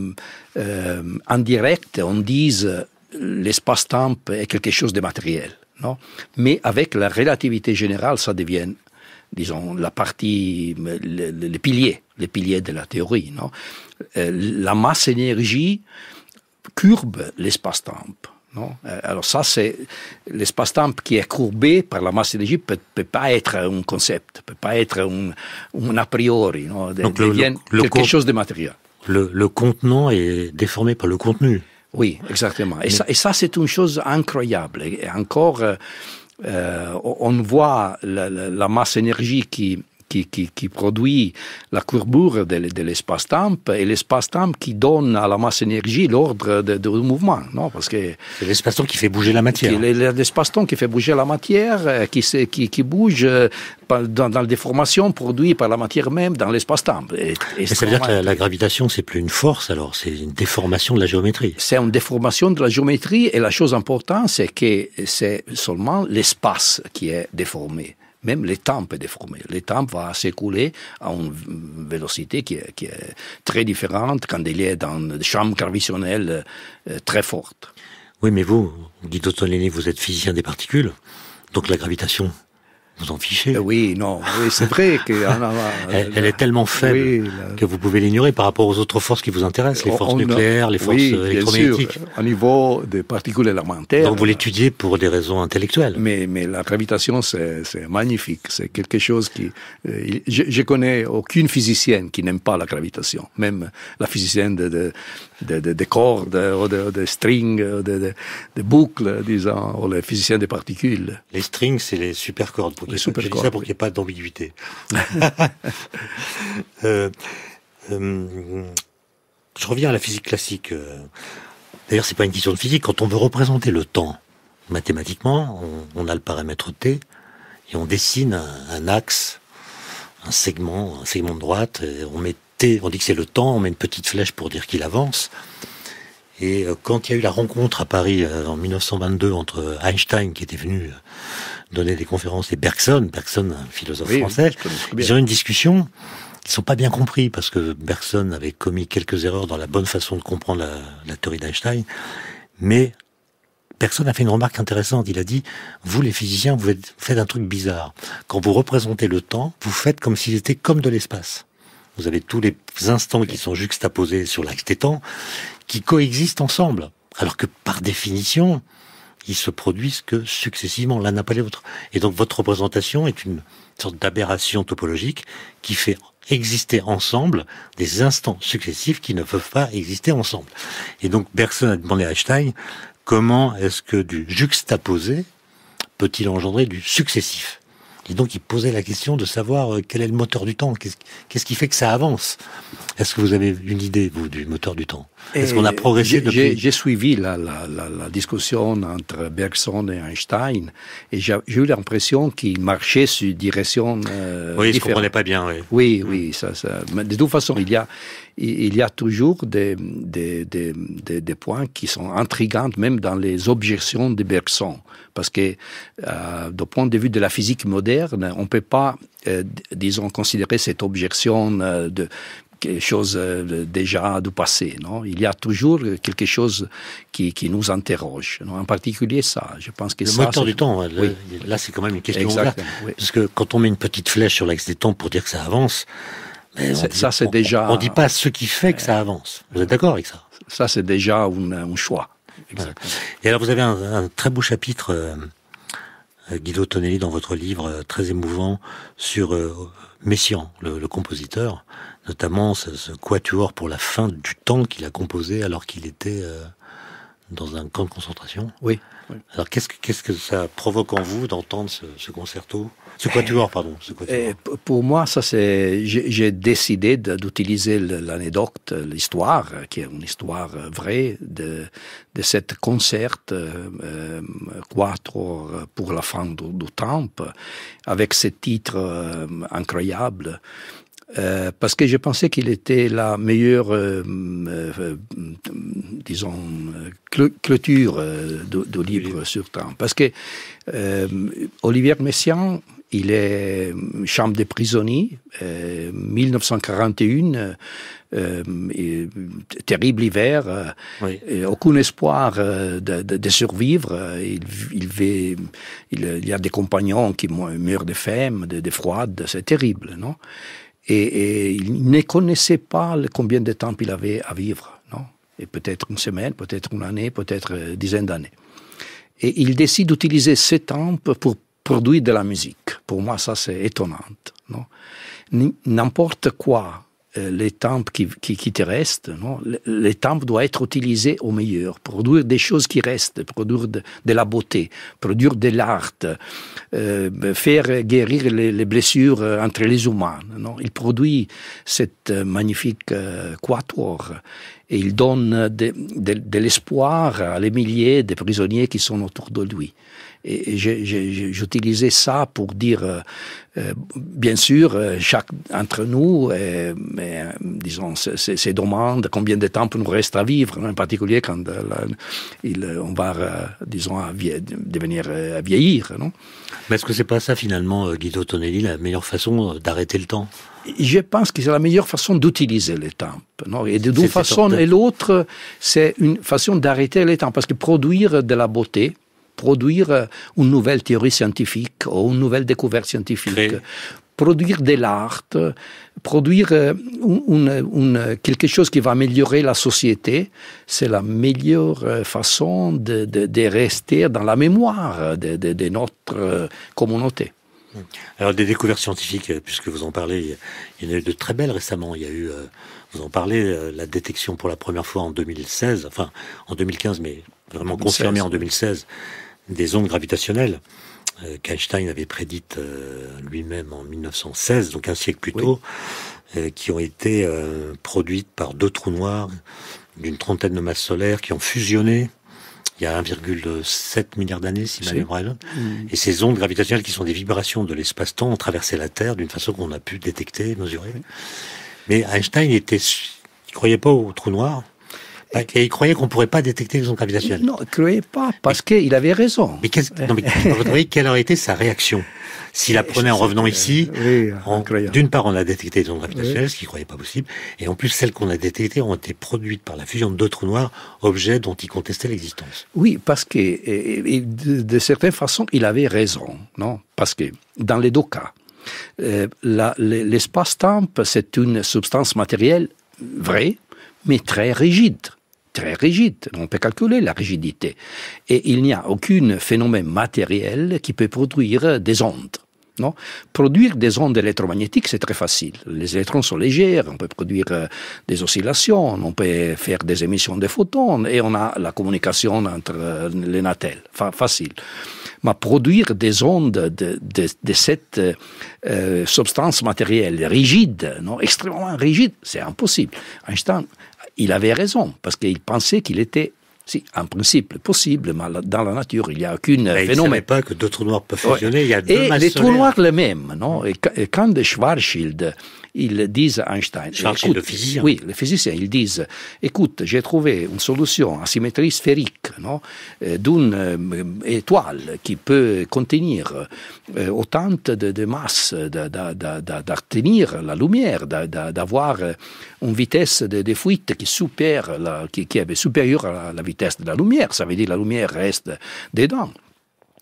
euh, indirecte, on dise l'espace-temps est quelque chose de matériel. Mais avec la relativité générale, ça devient, disons, la partie, le, pilier, le de la théorie. Euh, la masse énergie courbe l'espace-temps. Euh, alors ça, c'est l'espace-temps qui est courbé par la masse énergie peut, peut pas être un concept, peut pas être un, a priori. Donc quelque chose de matériel. Le, le contenant est déformé par le contenu. Oui, exactement. Et ça, c'est une chose incroyable. Et encore, euh, euh, on voit la, la masse énergie qui qui, produit la courbure de, l'espace-temps et l'espace-temps qui donne à la masse énergie l'ordre de mouvement. Non Parce que c'est l'espace-temps qui fait bouger la matière. L'espace-temps qui fait bouger la matière, qui, bouge dans, la déformation produite par la matière même dans l'espace-temps. cest à dire que la, la gravitation, c'est plus une force, alors c'est une déformation de la géométrie. C'est une déformation de la géométrie et la chose importante, c'est que c'est seulement l'espace qui est déformé même l'étampe est déformée. L'étampe va s'écouler à une vélocité qui est, très différente quand il est dans une chambres gravitationnelles euh, très forte. Oui, mais vous, Guido Tonelli, vous êtes physicien des particules, donc la gravitation, vous en fichez euh, Oui, non, oui, c'est vrai. Que, ah, *laughs* euh, elle, est tellement faible que vous pouvez l'ignorer par rapport aux autres forces qui vous intéressent, les forces nucléaires, les forces électromagnétiques. Bien sûr, euh, au niveau des particules élémentaires. Donc vous l'étudiez pour des raisons intellectuelles. Mais, mais la gravitation, c'est magnifique. C'est quelque chose qui. je, connais aucune physicienne qui n'aime pas la gravitation. Même la physicienne de, de, de, de, cordes, de, de strings, de, de, boucles, disons, ou les physiciens des particules. Les strings, c'est les supercordes. Je pour qu'il n'y ait pas d'ambiguïté. *laughs* Euh, euh, je reviens à la physique classique. Euh. D'ailleurs, c'est pas une question de physique. Quand on veut représenter le temps mathématiquement, on, a le paramètre t et on dessine un, axe, un segment, un segment de droite. on met t, on dit que c'est le temps. On met une petite flèche pour dire qu'il avance. Et quand il y a eu la rencontre à Paris en 1922 entre Einstein, qui était venu donner des conférences, et Bergson, Bergson, un philosophe français, ils ont une discussion ils sont pas bien compris parce que Bergson avait commis quelques erreurs dans la bonne façon de comprendre la, théorie d'Einstein, mais Bergson a fait une remarque intéressante. Il a dit vous les physiciens, vous faites un truc bizarre. Quand vous représentez le temps, vous faites comme s'il était comme de l'espace. Vous avez tous les instants qui sont juxtaposés sur l'axe des temps qui coexistent ensemble, alors que par définition, qui se produisent que successivement, l'un après l'autre. Et donc votre représentation est une sorte d'aberration topologique qui fait exister ensemble des instants successifs qui ne peuvent pas exister ensemble. Et donc Bergson a demandé à Einstein comment est-ce que du juxtaposé peut-il engendrer du successif et donc, il posait la question de savoir euh, quel est le moteur du temps, qu'est-ce qui fait que ça avance. Est-ce que vous avez une idée, vous, du moteur du temps Est-ce qu'on a progressé depuis J'ai suivi la, discussion entre Bergson et Einstein, et j'ai eu l'impression qu'ils marchaient sur direction. Euh, oui, ils ne comprenaient pas bien. Oui, oui, oui mm. ça, ça. de toute façon, il y a il y a toujours des, des, des, des, points qui sont intrigants, même dans les objections de Bergson. Parce que, euh, du point de vue de la physique moderne, on ne peut pas, euh, disons, considérer cette objection euh, de quelque chose euh, déjà du passé. Non il y a toujours quelque chose qui, qui nous interroge. Non en particulier ça. Je pense que le moteur du temps. Là, là c'est quand même une question. Parce que quand on met une petite flèche sur l'axe des temps pour dire que ça avance, ça, c'est déjà. On ne dit pas ce qui fait que ça euh, avance. Vous êtes d'accord avec ça Ça, c'est déjà un, un choix. Exactement. Et alors, vous avez un, très beau chapitre, euh, euh, Guido Tonelli, dans votre livre très émouvant sur Messian Messiaen, le, compositeur, notamment ce, quatuor pour la fin du temps qu'il a composé alors qu'il était dans un camp de concentration. Oui. Alors, qu'est-ce que, que ça provoque en vous d'entendre ce concerto ce quatuor, eh, pardon. Eh, pour moi, ça c'est. J'ai décidé d'utiliser l'anecdote, l'histoire, euh, qui est une histoire euh, vraie de de cette concert euh, heures euh, pour la fin du, du avec ce titre incroyable. parce que je pensais qu'il était la meilleure, disons, clôture du, livre sur temps. Parce que Olivier Messiaen il est euh, chambre des prisonniers, 1941, euh, euh, terrible hiver, aucun espoir de, survivre. Il, il, y a des compagnons qui meurent de faim, de, de froide, c'est terrible, non et, il ne connaissait pas combien de temps il avait à vivre, non Et peut-être une semaine, peut-être une année, peut-être une dizaine d'années. Et il décide d'utiliser ces temps pour produit de la musique. Pour moi, ça, c'est étonnant. N'importe quoi, euh, les temps qui, qui, te restent, non les temps doivent être utilisés au meilleur, produire des choses qui restent, produire de, la beauté, produire de l'art, euh, faire guérir les, blessures euh, entre les humains. Non il produit cette magnifique quatuor et il donne de, de l'espoir à les milliers de prisonniers qui sont autour de lui. Et, j'utilisais ça pour dire, euh, euh, bien sûr, euh, chaque entre nous, mais, disons, ces demandes, combien de temps nous reste à vivre, hein, en particulier quand on va, disons, devenir vieillir. Non mais est-ce que c'est pas ça finalement, Guido Tonelli, la meilleure façon d'arrêter le temps je pense que c'est la meilleure façon d'utiliser le temps. Non et de deux façons, et l'autre, c'est une façon d'arrêter le temps, parce que produire de la beauté, produire euh, une nouvelle théorie scientifique ou une nouvelle découverte scientifique. Produire de l'art, euh, produire euh, quelque chose qui va améliorer la société, c'est la meilleure façon de, rester dans la mémoire de, notre communauté. Hmm. Alors des découvertes scientifiques, puisque vous en parlez, il y en a eu de très belles récemment. Il y a eu, vous en parlez, la détection pour la première fois en 2016, enfin en 2015, mais vraiment confirmée en 2016 des ondes gravitationnelles euh, qu'Einstein avait prédites euh, lui-même en 1916, donc un siècle plus tôt, euh, qui ont été produites par deux trous noirs d'une trentaine de masses solaires qui ont fusionné il y a 1,7 milliard d'années, si ma mémoire est mm. Et ces ondes gravitationnelles qui sont des vibrations de l'espace-temps ont traversé la Terre d'une façon qu'on a pu détecter, mesurer. Mais Einstein était, il croyait pas aux trous noirs. Bah, et il croyait qu'on pourrait pas détecter les ondes gravitationnelles. Non, il croyait pas, parce qu'il avait raison. Mais, *laughs* quelle aurait été sa réaction S'il apprenait en revenant ici, d'une part, on a détecté les ondes gravitationnelles, ce qu'il croyait pas possible, et en plus, celles qu'on a détectées ont été produites par la fusion de deux trous noirs, objets dont il contestait l'existence. Oui, parce que, de, certaines façons, il avait raison, non Parce que, dans les deux cas, euh, l'espace-temps, c'est une substance matérielle vraie, mais très rigide très rigide. On peut calculer la rigidité. Et il n'y a aucun phénomène matériel qui peut produire des ondes. Non produire des ondes électromagnétiques, c'est très facile. Les électrons sont légers, on peut produire euh, des oscillations, on peut faire des émissions de photons, et on a la communication entre euh, les natels. facile. Mais produire des ondes de, cette euh, substance matérielle rigide, non extrêmement rigide, c'est impossible. Einstein il avait raison, parce qu'il pensait qu'il était si, en principe, possible, mais dans la nature, il n'y a aucune mais Il ne pas que deux trous noirs peuvent fusionner, il y a deux Et les trous noirs les mêmes, non Et quand Schwarzschild ils disent Einstein. écoute, Oui, les physiciens, ils disent écoute, j'ai trouvé une solution à symétrie sphérique euh, d'une euh, étoile qui peut contenir euh, autant de, de masse, la lumière, d'avoir une vitesse de, fuite qui, la, qui, qui est supérieure à la vitesse de la lumière. Ça veut dire que la lumière reste dedans.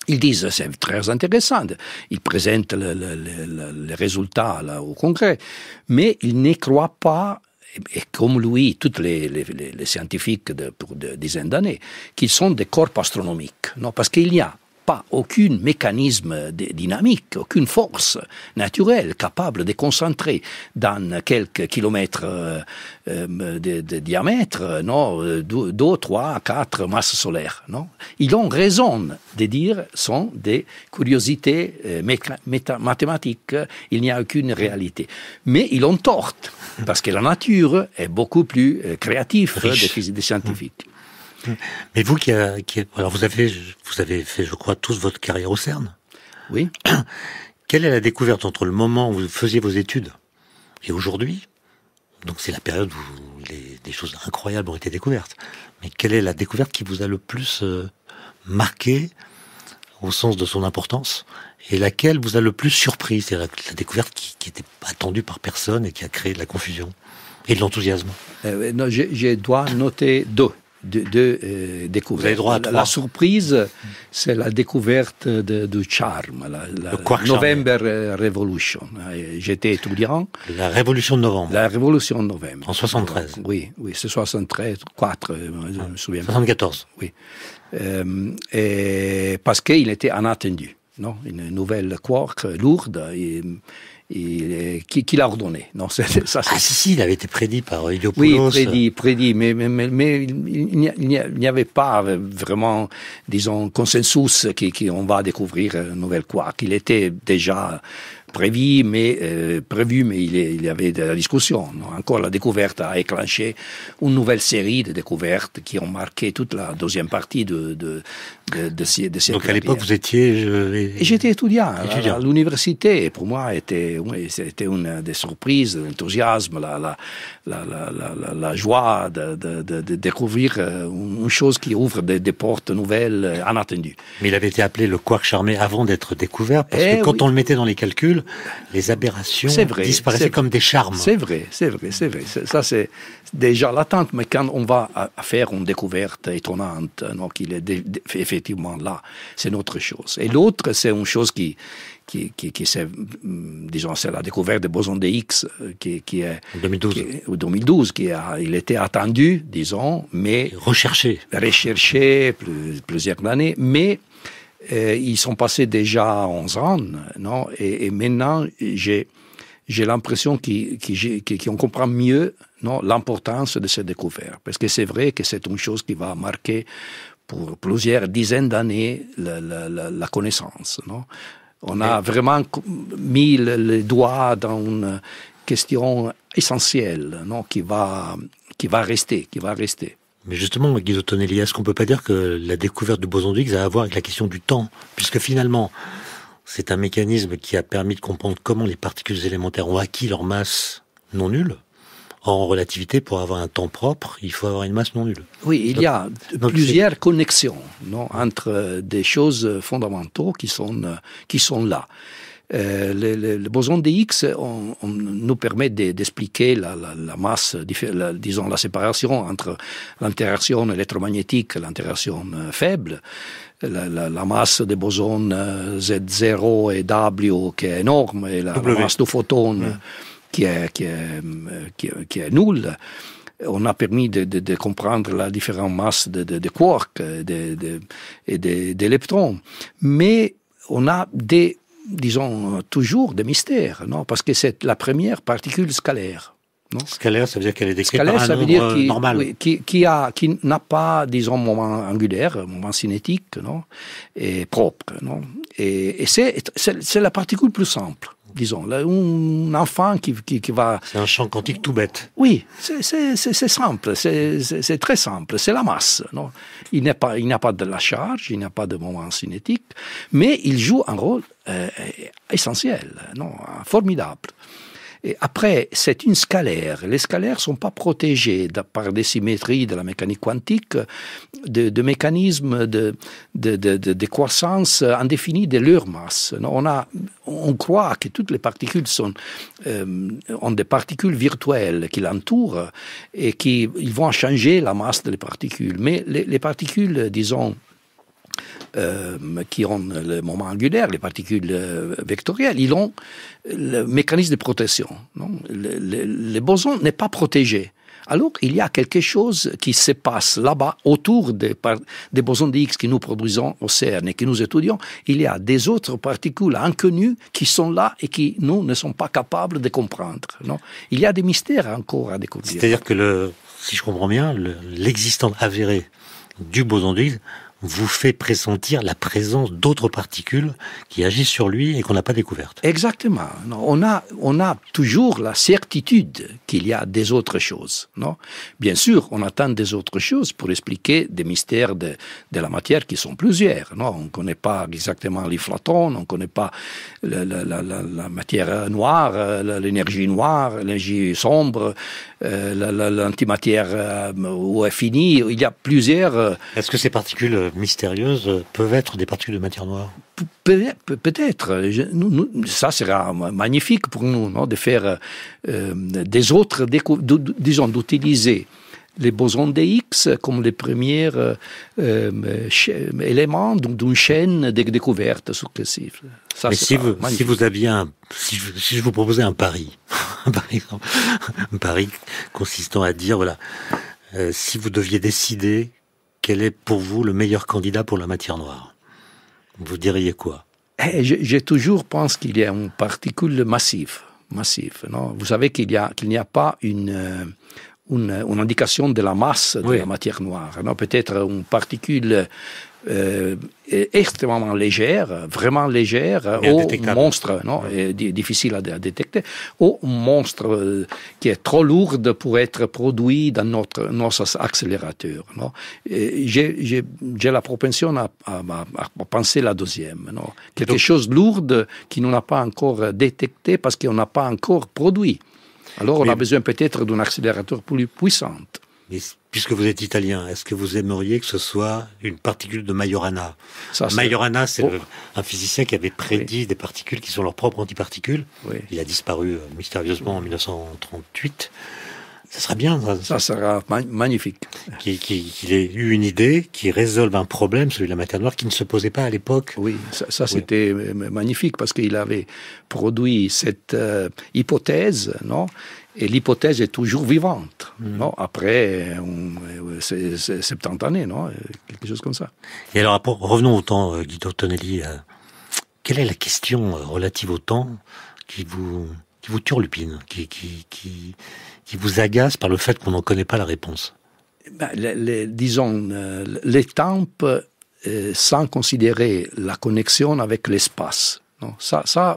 Ils disent, euh, c'est très intéressant, ils présentent les résultats au Congrès, mais ils n'y croient pas, et comme lui, toutes les, scientifiques de, pour des dizaines d'années, qu'ils sont des corps astronomiques. Non, parce qu'il y a pas aucun mécanisme dynamique, aucune force naturelle capable de concentrer dans quelques kilomètres euh, euh, de, diamètre, euh, non, deux, trois, quatre masses solaires, non. Ils ont raison de dire sont des curiosités mathématiques. Il n'y a aucune réalité. Mais ils ont tort parce que la nature est beaucoup plus créative que les scientifiques. Mais vous qui, euh, qui alors vous avez vous avez fait je crois tous votre carrière au CERN. Oui. *clears throat* Quelle est la découverte entre le moment où vous faisiez vos études et aujourd'hui Donc c'est la période où des choses incroyables ont été découvertes. Mais quelle est la découverte qui vous a le plus euh, marqué au sens de son importance et laquelle vous a le plus surpris C'est la, la, découverte qui, était attendue par personne et qui a créé de la confusion et de l'enthousiasme. Euh, je dois noter deux de, de euh, Droit la, surprise, c'est la découverte du charme, la, la November euh, Revolution. J'étais étudiant. La révolution de novembre. La révolution de novembre. En 73. Oui, oui, c'est 73, 4, euh, je me ah, souviens. 74. Oui. et parce qu'il était inattendu. Non, une nouvelle quark lourde. Et, et, qui, qui l'a ordonné non, ça, Ah si, si, il avait été prédit par Idiopoulos. Oui, prédit, prédit, mais, mais, mais, il n'y avait pas euh, vraiment, disons, consensus qui, on va découvrir euh, une nouvelle quoi. Qu'il était déjà prévu, mais euh, prévu, mais il, il, y avait de la discussion. Encore la découverte a éclenché une nouvelle série de découvertes qui ont marqué toute la deuxième partie de, de, donc à l'époque, vous étiez... J'étais étudiant, à l'université. pour moi, c'était une des surprises, l'enthousiasme, la, joie de, découvrir euh, une chose qui ouvre des, portes nouvelles euh, inattendues. Mais il avait été appelé le quark charmé avant d'être découvert, parce que eh quand on le mettait dans les calculs, les aberrations disparaissaient comme des charmes. C'est vrai, c'est vrai, c'est vrai. Ça, c'est déjà l'attente. Mais quand on va à faire une découverte étonnante, donc il est effectivement effectivement là, c'est une autre chose. Et l'autre, c'est une chose qui, qui, qui, hum, disons, c'est la découverte des bosons de X euh, qui, qui est... 2012. En 2012, qui a, il était attendu, disons, mais... Recherché. Recherché plusieurs années, mais... Euh, ils sont passés déjà 11 ans, non et, maintenant, j'ai j'ai l'impression qu'on comprend mieux l'importance de cette découverte. Parce que c'est vrai que c'est une chose qui va marquer pour plusieurs dizaines d'années la, connaissance. Non On a vraiment mis le, doigts doigt dans une question essentielle non qui, va, qui va rester, qui va rester. Mais justement, Guido Tonelli, est-ce qu'on ne peut pas dire que la découverte du boson de Higgs a à voir avec la question du temps Puisque finalement, c'est un mécanisme qui a permis de comprendre comment les particules élémentaires ont acquis leur masse non nulle, en relativité, pour avoir un temps propre, il faut avoir une masse non nulle. Oui, il y a plusieurs connexions non, entre euh, des choses fondamentaux qui sont, euh, qui sont là. Euh, le, boson de X on, nous permet d'expliquer la, la, la, masse, disons la séparation entre l'interaction électromagnétique et l'interaction faible, la, la, masse des bosons Z0 et W qui est énorme, et la, masse du photon qui, qui, qui, qui est nul on a permis de, de, de, comprendre la différente masse de, de quarks et d'électrons. Mais on a des, disons, toujours des mystères, non Parce que c'est la première particule scalaire. Non scalaire, ça veut dire qu'elle est décrite par un ça veut dire normal. qui, qui, a, qui n'a pas, disons, moment angulaire, moment cinétique, non Et propre, non Et, et c'est, c'est la particule plus simple disons. Un enfant qui, va... C'est un chant quantique tout bête. Oui, c'est simple, c'est très simple, c'est la masse. il n'y a pas de la charge, il n'y a pas de moment cinétique, mais il joue un rôle euh, euh, essentiel, non formidable. Et après, c'est une scalaire. Les scalaires ne sont pas protégés par des symétries de la mécanique quantique, de, mécanismes de, de, de, croissance indéfinie de leur masse. On, a, on croit que toutes les particules sont, euh, ont des particules virtuelles qui l'entourent et qui ils vont changer la masse des particules. Mais les particules, disons, euh, qui ont le moment angulaire, les particules euh, vectorielles, ils ont le mécanisme de protection. Non le, boson n'est pas protégé. Alors, il y a quelque chose qui se passe là-bas, autour des, bosons de Higgs que nous produisons au CERN et que nous étudions. Il y a des autres particules inconnues qui sont là et qui, nous, ne sommes pas capables de comprendre. Non il y a des mystères encore à découvrir. C'est-à-dire que, le, si je comprends bien, l'existence avérée du boson de Higgs vous fait pressentir la présence d'autres particules qui agissent sur lui et qu'on n'a pas découvertes. Exactement. On a, on a toujours la certitude qu'il y a des autres choses. Non Bien sûr, on attend des autres choses pour expliquer des mystères de, de la matière qui sont plusieurs. Non on ne connaît pas exactement les flatons, on ne connaît pas la, la matière noire, l'énergie noire, l'énergie sombre, euh, l'antimatière euh, où est Il y a plusieurs. Euh, Est-ce que ces particules mystérieuses peuvent être des particules de matière noire Peut-être. ça sera magnifique pour nous de faire des autres, disons, d'utiliser les bosons X comme les premiers euh, euh, éléments d'une chaîne de découvertes successives. si vous, aviez si, je, vous proposais un pari, *laughs* par exemple, un pari consistant à dire, voilà, euh, si vous deviez décider quel est pour vous le meilleur candidat pour la matière noire, vous diriez quoi eh, J'ai toujours pensé qu'il y a une particule massive massif. Non Vous savez qu'il n'y a, n'y a, pas une, une, une, indication de la masse de la matière noire. Peut-être une particule euh, extrêmement légère, vraiment légère, ou monstre, non, difficile à, détecter, ou un monstre euh, qui est trop lourde pour être produit dans notre, accélérateur. accélérateurs. J'ai la propension à, à, à, penser la deuxième. Non. Quelque chose lourde qui n'a pas encore détecté parce qu'on n'a pas encore produit. Alors on a besoin peut-être d'un accélérateur plus puissant. puisque vous êtes italien, est-ce que vous aimeriez que ce soit une particule de Majorana Majorana, c'est oh. un physicien qui avait prédit des particules qui sont leurs propres antiparticules. Il a disparu euh, mystérieusement en 1938. Ça sera bien. Ça, sera magnifique. Qu'il ait eu une idée qui résolve un problème, celui de la matière noire, qui ne se posait pas à l'époque. Oui, ça, c'était euh, magnifique parce qu'il avait produit cette euh, hypothèse, non et l'hypothèse est toujours vivante, hmm. non après euh, c'est 70 années, non quelque chose comme ça. Et alors, revenons au temps, Guido Tonelli. Quelle est la question relative au temps qui vous qui vous turlupine, qui, qui, qui, qui vous agace par le fait qu'on n'en connaît pas la réponse ben, les, Disons, euh, les temps euh, sans considérer la connexion avec l'espace. Ça, ça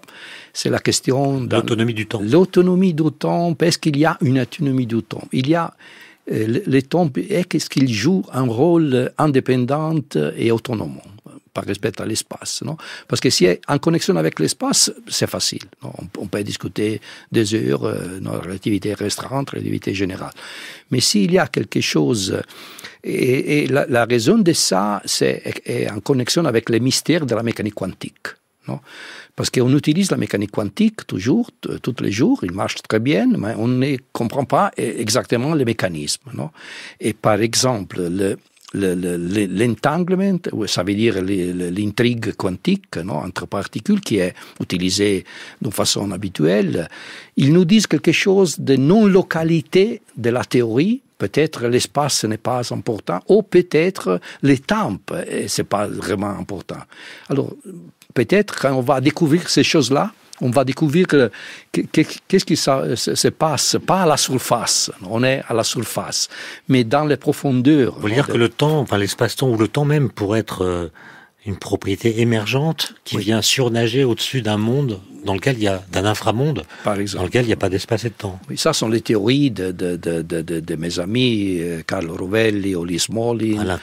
c'est la question de l'autonomie du temps. L'autonomie du temps, est-ce qu'il y a une autonomie du temps Il y a euh, les temps, est-ce qu'il joue un rôle indépendant et autonome par respect à l'espace. Parce que si est en connexion avec l'espace, c'est facile. on, peut discuter des heures, euh, non, relativité restreinte, relativité générale. Mais s'il y a quelque chose, et, la, raison de ça, c'est en connexion avec les mystères de la mécanique quantique. Non Parce qu'on utilise la mécanique quantique toujours, tous les jours, il marche très bien, mais on ne comprend pas eh, exactement les mécanismes. Non et par exemple, le, l'entanglement, ça veut dire l'intrigue quantique entre particules qui est utilisée d'une façon habituelle, ils nous disent quelque chose de non-localité de la théorie. Peut-être l'espace n'est pas important, ou peut-être les temps, eh, c'est pas vraiment important. Alors, peut-être quand on va découvrir ces choses-là, on va découvrir qu'est-ce qui se, passe, pas à la surface, on est à la surface, mais dans les profondeurs. Vous voulez dire que le temps, enfin l'espace-temps ou le temps même pourrait être euh, une propriété émergente qui vient surnager au-dessus d'un monde dans lequel il y a d'un inframonde, Par exemple. dans lequel il n'y a pas d'espace et de temps. Oui, ça sont les théories de, de, de, de, de mes amis, euh, Carlo Rovelli, Oli Smolli. Alain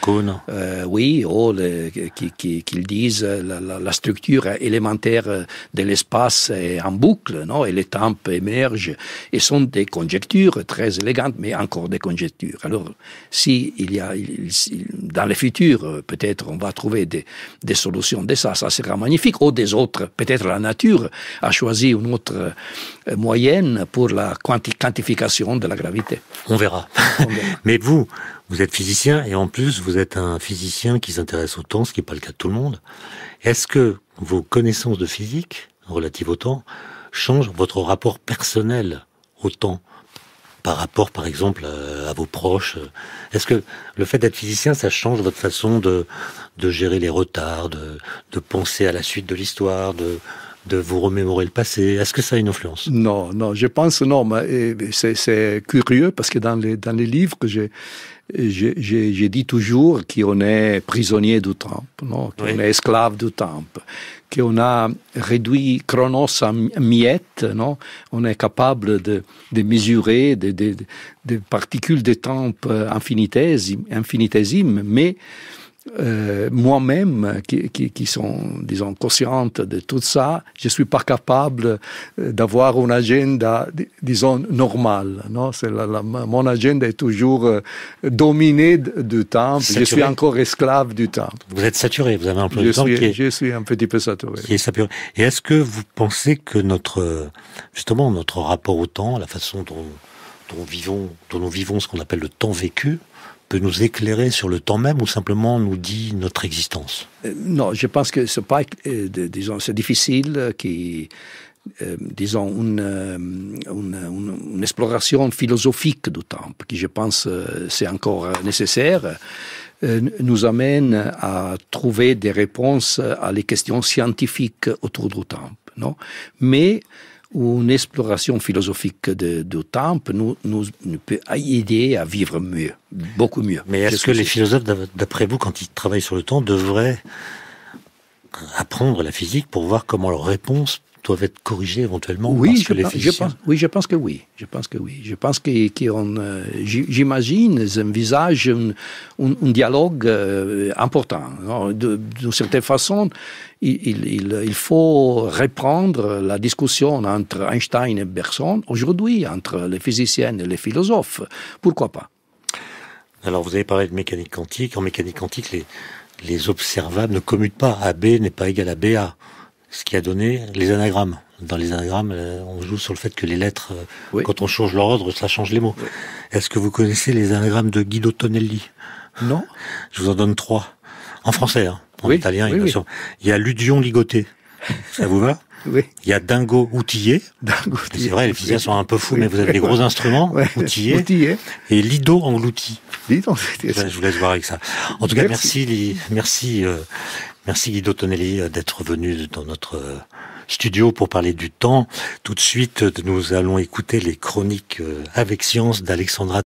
Euh, oui, oh, le, qui, qui, qui, disent la, la, la structure élémentaire de l'espace est en boucle, non et les temps émergent, et sont des conjectures très élégantes, mais encore des conjectures. Alors, si il y a, il, dans le futur, peut-être on va trouver des, des solutions de ça, ça sera magnifique, ou des autres, peut-être la nature a choisi une autre euh, moyenne pour la quantification de la gravité. On verra. *laughs* Mais vous, vous êtes physicien et en plus vous êtes un physicien qui s'intéresse au temps, ce qui n'est pas le cas de tout le monde. Est-ce que vos connaissances de physique relatives au temps changent votre rapport personnel au temps par rapport, par exemple, euh, à vos proches Est-ce que le fait d'être physicien, ça change votre façon de, de gérer les retards, de, de penser à la suite de l'histoire, de, de vous remémorer le passé. Est-ce que ça a une influence Non, non, je pense non. Mais c'est curieux parce que dans les, dans les livres que j'ai, j'ai dit toujours qu'on est prisonnier du temps, qu'on est esclave du temps, qu'on a réduit Chronos en miettes, non on est capable de, de mesurer des particules de temps infinitésimes, infinitésimes mais euh, moi-même, qui, qui, qui, sont, disons, conscientes de tout ça, je ne suis pas capable euh, d'avoir un agenda, disons, normal. Non c'est la, mon agenda est toujours euh, dominé du temps. Je suis encore esclave du temps. Vous êtes saturé, vous avez un peu de temps. qui je suis un petit peu saturé. Et est-ce que vous pensez que notre, justement, notre rapport au temps, la façon dont, dont, vivons, dont nous vivons ce qu'on appelle le temps vécu, de nous éclairer sur le temps même ou simplement nous dit notre existence euh, Non, je pense que c'est pas, euh, disons, c'est difficile qui euh, disons, une, une, exploration philosophique du temps, qui je pense c'est encore nécessaire, nous amène à trouver des réponses à les questions scientifiques autour du temps. Non Mais ou une exploration philosophique de, du temps nous, nous, peut aider à vivre mieux, beaucoup mieux. Mais est-ce que, les philosophes, d'après vous, quand ils travaillent sur le temps, devraient apprendre la physique pour voir comment leurs réponses doivent être corrigés éventuellement oui, parce que les physiciens... Oui, je pense que oui. Je pense que oui. Je pense que, euh, j'imagine, envisage un, un, un dialogue euh, important. D'une certaine façon, il, faut reprendre la discussion entre Einstein et Bergson aujourd'hui, entre les physiciens et les philosophes. Pourquoi pas Alors, vous avez parlé de mécanique quantique. En mécanique quantique, les, les observables ne commutent pas. AB n'est pas égal à BA ce qui a donné les anagrammes. Dans les anagrammes, euh, on joue sur le fait que les lettres, euh, quand on change leur ordre, ça change les mots. Est-ce que vous connaissez les anagrammes de Guido Tonelli Non. Je vous en donne trois. En français, en hein, italien, il y a Ludion Ligoté. Ça vous va oui. Il y a Dingo Outillé. C'est vrai, les physiciens sont un peu fous, mais vous avez des gros instruments, Outillé. Et Lido englouti. Lido. je vous laisse voir avec ça. En tout cas, merci, merci, euh, Merci Guido Tonelli euh, d'être venu dans notre euh, studio pour parler du temps. Tout de suite, euh, nous allons écouter les chroniques avec science d'Alexandra